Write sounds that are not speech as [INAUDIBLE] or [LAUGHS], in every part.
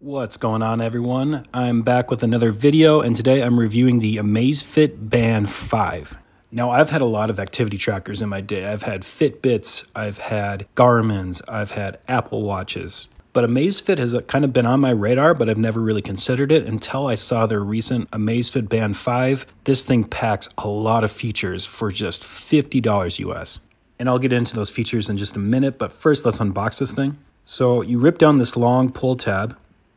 What's going on everyone? I'm back with another video and today I'm reviewing the Amazfit Band 5. Now I've had a lot of activity trackers in my day. I've had Fitbits, I've had Garmin's, I've had Apple Watches. But Amazfit has uh, kind of been on my radar, but I've never really considered it until I saw their recent Amazfit Band 5. This thing packs a lot of features for just $50 US. And I'll get into those features in just a minute, but first let's unbox this thing. So you rip down this long pull tab,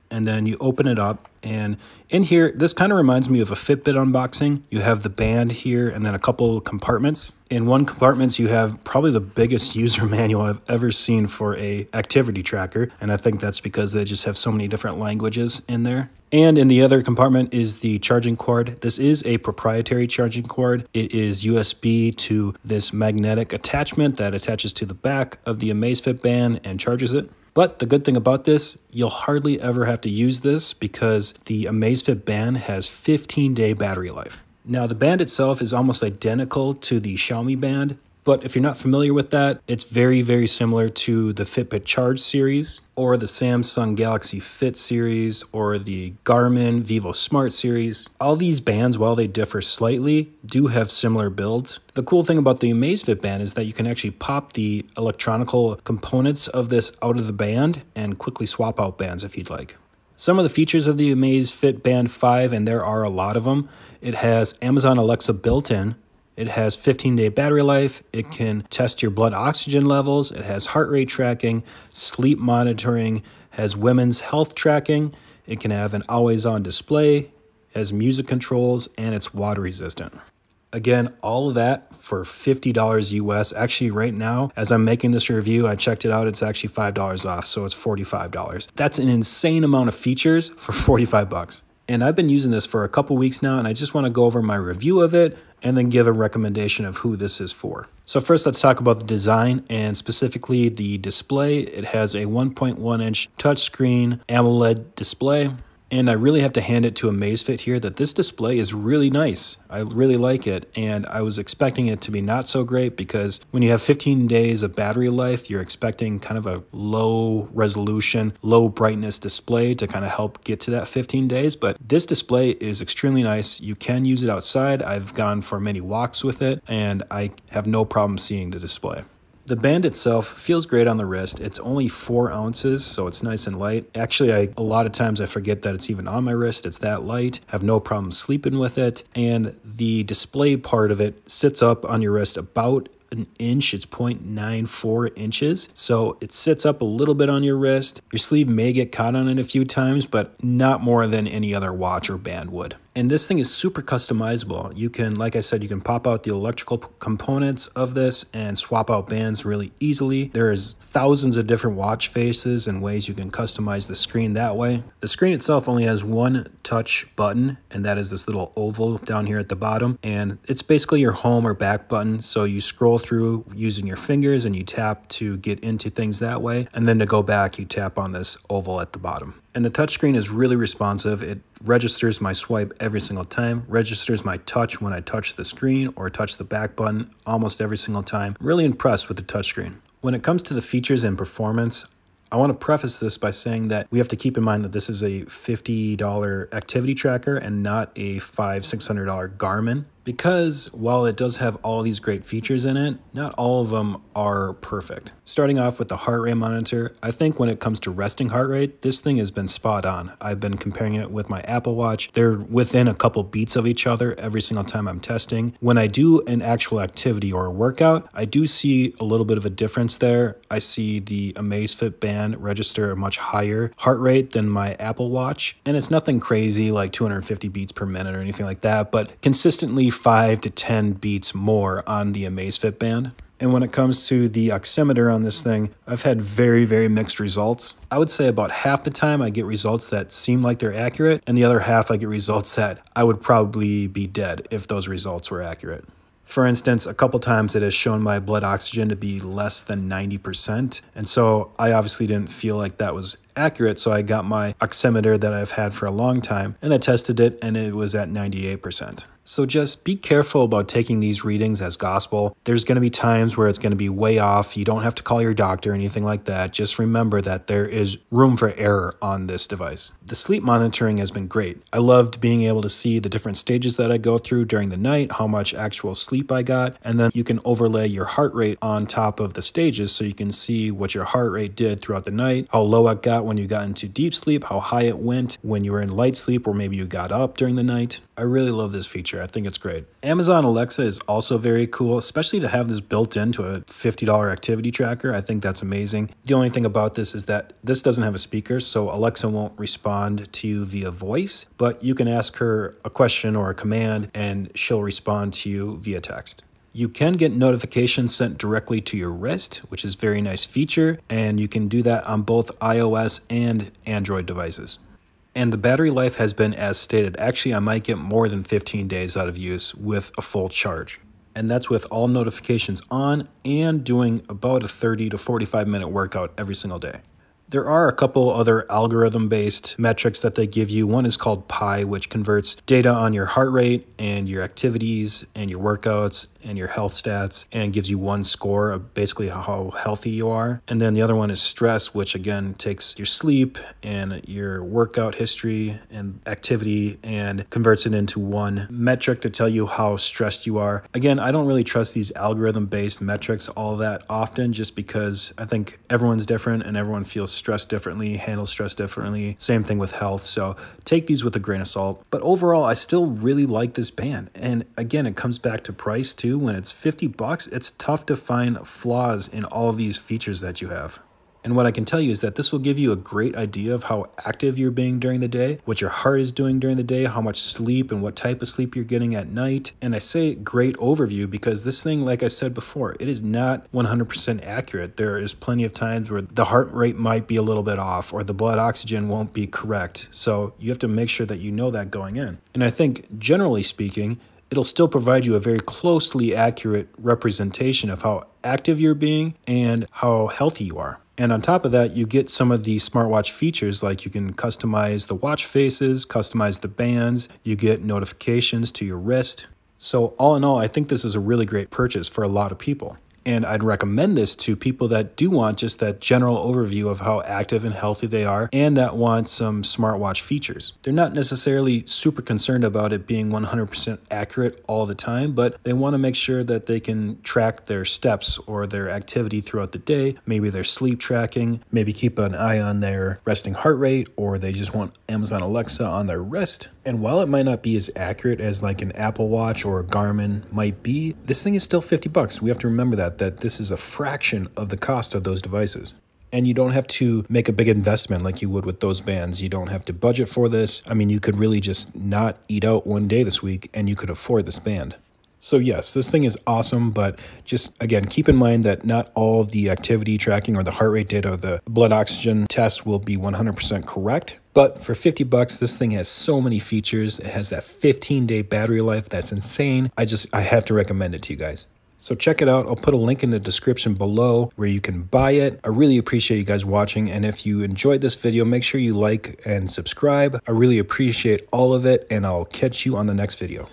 and then you open it up and in here this kind of reminds me of a fitbit unboxing you have the band here and then a couple compartments in one compartments you have probably the biggest [LAUGHS] user manual i've ever seen for a activity tracker and i think that's because they just have so many different languages in there and in the other compartment is the charging cord this is a proprietary charging cord it is usb to this magnetic attachment that attaches to the back of the amazfit band and charges it but the good thing about this, you'll hardly ever have to use this because the Amazfit Band has 15 day battery life. Now the band itself is almost identical to the Xiaomi band, but if you're not familiar with that, it's very, very similar to the Fitbit Charge series or the Samsung Galaxy Fit series or the Garmin Vivo Smart series. All these bands, while they differ slightly, do have similar builds. The cool thing about the Amazfit band is that you can actually pop the electronical components of this out of the band and quickly swap out bands if you'd like. Some of the features of the Amazfit Band 5, and there are a lot of them, it has Amazon Alexa built in, it has 15 day battery life. It can test your blood oxygen levels. It has heart rate tracking, sleep monitoring, has women's health tracking. It can have an always on display, has music controls, and it's water resistant. Again, all of that for $50 US. Actually, right now, as I'm making this review, I checked it out. It's actually $5 off, so it's $45. That's an insane amount of features for 45 bucks and I've been using this for a couple weeks now, and I just want to go over my review of it and then give a recommendation of who this is for. So first, let's talk about the design and specifically the display. It has a 1.1 inch touchscreen AMOLED display. And I really have to hand it to Amazfit here that this display is really nice. I really like it, and I was expecting it to be not so great because when you have 15 days of battery life, you're expecting kind of a low resolution, low brightness display to kind of help get to that 15 days. But this display is extremely nice. You can use it outside. I've gone for many walks with it, and I have no problem seeing the display. The band itself feels great on the wrist. It's only four ounces, so it's nice and light. Actually, I a lot of times I forget that it's even on my wrist. It's that light. have no problem sleeping with it. And the display part of it sits up on your wrist about an inch. It's 0.94 inches. So it sits up a little bit on your wrist. Your sleeve may get caught on it a few times, but not more than any other watch or band would. And this thing is super customizable. You can, like I said, you can pop out the electrical components of this and swap out bands really easily. There's thousands of different watch faces and ways you can customize the screen that way. The screen itself only has one touch button, and that is this little oval down here at the bottom. And it's basically your home or back button. So you scroll through using your fingers and you tap to get into things that way. And then to go back, you tap on this oval at the bottom. And the touchscreen is really responsive. It registers my swipe every single time, registers my touch when I touch the screen or touch the back button almost every single time. I'm really impressed with the touchscreen. When it comes to the features and performance, I want to preface this by saying that we have to keep in mind that this is a $50 activity tracker and not a $500, $600 Garmin because while it does have all these great features in it, not all of them are perfect. Starting off with the heart rate monitor, I think when it comes to resting heart rate, this thing has been spot on. I've been comparing it with my Apple Watch. They're within a couple beats of each other every single time I'm testing. When I do an actual activity or a workout, I do see a little bit of a difference there. I see the Amazfit band register a much higher heart rate than my Apple Watch, and it's nothing crazy like 250 beats per minute or anything like that, but consistently five to 10 beats more on the Amazfit band. And when it comes to the oximeter on this thing, I've had very, very mixed results. I would say about half the time I get results that seem like they're accurate, and the other half I get results that I would probably be dead if those results were accurate. For instance, a couple times it has shown my blood oxygen to be less than 90%. And so I obviously didn't feel like that was accurate. So I got my oximeter that I've had for a long time and I tested it and it was at 98%. So just be careful about taking these readings as gospel. There's going to be times where it's going to be way off. You don't have to call your doctor or anything like that. Just remember that there is room for error on this device. The sleep monitoring has been great. I loved being able to see the different stages that I go through during the night, how much actual sleep I got, and then you can overlay your heart rate on top of the stages so you can see what your heart rate did throughout the night, how low it got when you got into deep sleep, how high it went when you were in light sleep or maybe you got up during the night. I really love this feature feature. I think it's great. Amazon Alexa is also very cool, especially to have this built into a $50 activity tracker. I think that's amazing. The only thing about this is that this doesn't have a speaker, so Alexa won't respond to you via voice, but you can ask her a question or a command and she'll respond to you via text. You can get notifications sent directly to your wrist, which is very nice feature, and you can do that on both iOS and Android devices and the battery life has been as stated. Actually, I might get more than 15 days out of use with a full charge. And that's with all notifications on and doing about a 30 to 45 minute workout every single day. There are a couple other algorithm based metrics that they give you. One is called PI, which converts data on your heart rate and your activities and your workouts and your health stats and gives you one score of basically how healthy you are. And then the other one is stress, which again takes your sleep and your workout history and activity and converts it into one metric to tell you how stressed you are. Again, I don't really trust these algorithm based metrics all that often just because I think everyone's different and everyone feels stress differently, handle stress differently. Same thing with health. So take these with a grain of salt. But overall, I still really like this band. And again, it comes back to price too. When it's 50 bucks, it's tough to find flaws in all of these features that you have. And what I can tell you is that this will give you a great idea of how active you're being during the day, what your heart is doing during the day, how much sleep and what type of sleep you're getting at night. And I say great overview because this thing, like I said before, it is not 100% accurate. There is plenty of times where the heart rate might be a little bit off or the blood oxygen won't be correct. So you have to make sure that you know that going in. And I think generally speaking, it'll still provide you a very closely accurate representation of how active you're being and how healthy you are. And on top of that, you get some of the smartwatch features like you can customize the watch faces, customize the bands, you get notifications to your wrist. So all in all, I think this is a really great purchase for a lot of people. And I'd recommend this to people that do want just that general overview of how active and healthy they are and that want some smartwatch features. They're not necessarily super concerned about it being 100% accurate all the time, but they want to make sure that they can track their steps or their activity throughout the day, maybe their sleep tracking, maybe keep an eye on their resting heart rate, or they just want Amazon Alexa on their wrist. And while it might not be as accurate as like an Apple Watch or a Garmin might be, this thing is still 50 bucks. We have to remember that that this is a fraction of the cost of those devices. And you don't have to make a big investment like you would with those bands. You don't have to budget for this. I mean, you could really just not eat out one day this week and you could afford this band. So, yes, this thing is awesome, but just again, keep in mind that not all the activity tracking or the heart rate data or the blood oxygen tests will be 100% correct. But for 50 bucks, this thing has so many features. It has that 15 day battery life that's insane. I just, I have to recommend it to you guys. So check it out. I'll put a link in the description below where you can buy it. I really appreciate you guys watching. And if you enjoyed this video, make sure you like and subscribe. I really appreciate all of it. And I'll catch you on the next video.